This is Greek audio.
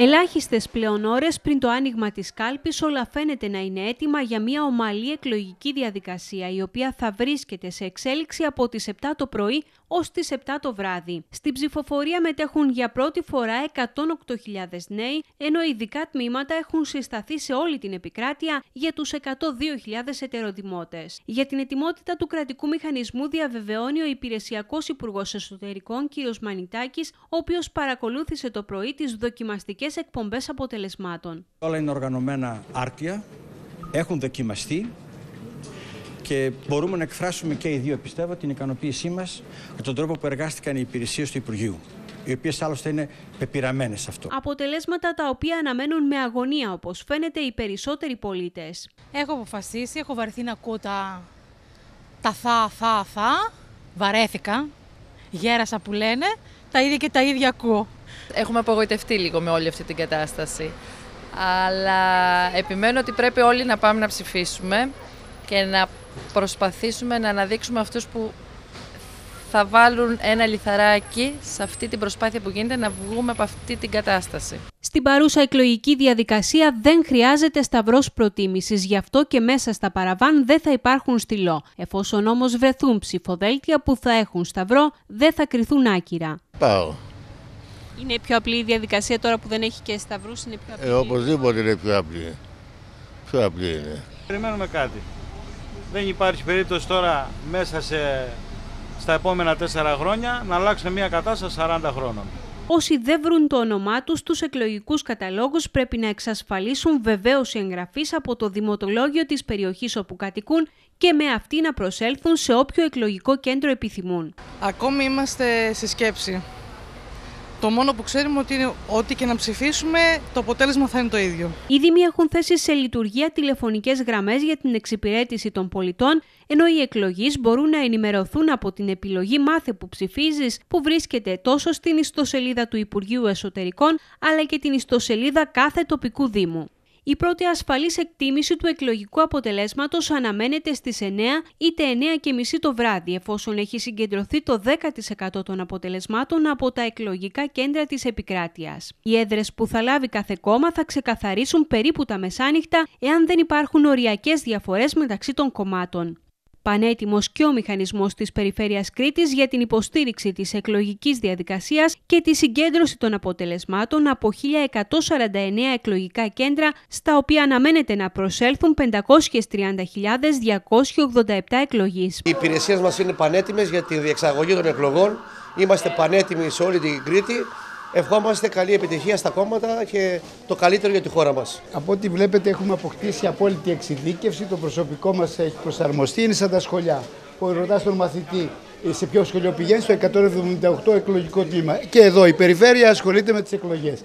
Ελάχιστες πλέον ώρες πριν το άνοιγμα της κάλπης όλα φαίνεται να είναι έτοιμα για μια ομαλή εκλογική διαδικασία η οποία θα βρίσκεται σε εξέλιξη από τις 7 το πρωί ως τις 7 το βράδυ. Στην ψηφοφορία μετέχουν για πρώτη φορά 108.000 νέοι ενώ ειδικά τμήματα έχουν συσταθεί σε όλη την επικράτεια για τους 102.000 ετεροδημότες. Για την ετοιμότητα του κρατικού μηχανισμού διαβεβαιώνει ο Υπηρεσιακός Υπουργός Εσωτερικών κ. Μανιτάκης ο οποίος παρακολούθησε το πρωί τις δοκιμαστικές Εκπομπέ εκπομπές αποτελεσμάτων. Όλα είναι οργανωμένα άρτια, έχουν δοκιμαστεί και μπορούμε να εκφράσουμε και οι δύο, πιστεύω, την ικανοποίησή μας με τον τρόπο που εργάστηκαν οι υπηρεσίες του Υπουργείου οι οποίες άλλωστε είναι πεπειραμένες αυτό. Αποτελέσματα τα οποία αναμένουν με αγωνία, όπως φαίνεται οι περισσότεροι πολίτες. Έχω αποφασίσει, έχω βαρεθεί να ακούω τα, τα θα, θα, θα. Βαρέθηκα. Γέρασα που λένε. Τα ίδια και τα ίδια ακούω. Έχουμε απογοητευτεί λίγο με όλη αυτή την κατάσταση. Αλλά επιμένω ότι πρέπει όλοι να πάμε να ψηφίσουμε και να προσπαθήσουμε να αναδείξουμε αυτούς που θα βάλουν ένα λιθαράκι σε αυτή την προσπάθεια που γίνεται να βγούμε από αυτή την κατάσταση. Στην παρούσα εκλογική διαδικασία δεν χρειάζεται σταυρός προτίμησης, γι' αυτό και μέσα στα παραβάν δεν θα υπάρχουν στυλό. Εφόσον όμως βρεθούν ψηφοδέλτια που θα έχουν σταυρό, δεν θα κρυθούν άκυρα. Πάω. Είναι πιο απλή η διαδικασία τώρα που δεν έχει και σταυρούς, είναι πιο ε, απλή. Ε, οπωσδήποτε είναι πιο απλή. Πιο απλή είναι. Περιμένουμε κάτι. Δεν υπάρχει περίπτωση τώρα μέσα σε, στα επόμενα τέσσερα χρόνια να αλλάξουμε μια κατάσταση 40 χρόνων. Όσοι δεν βρουν το όνομά τους στου εκλογικούς καταλόγους, πρέπει να εξασφαλίσουν βεβαίωση εγγραφή από το δημοτολόγιο της περιοχής όπου κατοικούν και με αυτή να προσέλθουν σε όποιο εκλογικό κέντρο επιθυμούν. Ακόμη είμαστε σε σκέψη. Το μόνο που ξέρουμε ότι είναι ότι και να ψηφίσουμε, το αποτέλεσμα θα είναι το ίδιο. Οι Δήμοι έχουν θέσει σε λειτουργία τηλεφωνικές γραμμές για την εξυπηρέτηση των πολιτών, ενώ οι εκλογείς μπορούν να ενημερωθούν από την επιλογή Μάθε που ψηφίζεις, που βρίσκεται τόσο στην ιστοσελίδα του Υπουργείου Εσωτερικών, αλλά και την ιστοσελίδα κάθε τοπικού Δήμου. Η πρώτη ασφαλής εκτίμηση του εκλογικού αποτελέσματος αναμένεται στις 9 είτε 9.30 το βράδυ, εφόσον έχει συγκεντρωθεί το 10% των αποτελεσμάτων από τα εκλογικά κέντρα της επικράτειας. Οι έδρες που θα λάβει κάθε κόμμα θα ξεκαθαρίσουν περίπου τα μεσάνυχτα εάν δεν υπάρχουν οριακές διαφορές μεταξύ των κομμάτων πανέτοιμος και ο μηχανισμός της Περιφέρειας Κρήτης για την υποστήριξη της εκλογικής διαδικασίας και τη συγκέντρωση των αποτελεσμάτων από 1.149 εκλογικά κέντρα, στα οποία αναμένεται να προσέλθουν 530.287 εκλογείς. Οι υπηρεσίες μας είναι πανέτοιμες για τη διεξαγωγή των εκλογών. Είμαστε πανέτοιμοι σε όλη την Κρήτη. Ευχόμαστε καλή επιτυχία στα κόμματα και το καλύτερο για τη χώρα μας. Από ό,τι βλέπετε έχουμε αποκτήσει απόλυτη εξειδίκευση, το προσωπικό μας έχει προσαρμοστεί, είναι σαν τα σχολιά. Που ρωτάς τον μαθητή ε, σε ποιο σχολείο πηγαίνεις, στο 178 εκλογικό τμήμα. Και εδώ η περιφέρεια ασχολείται με τις εκλογές.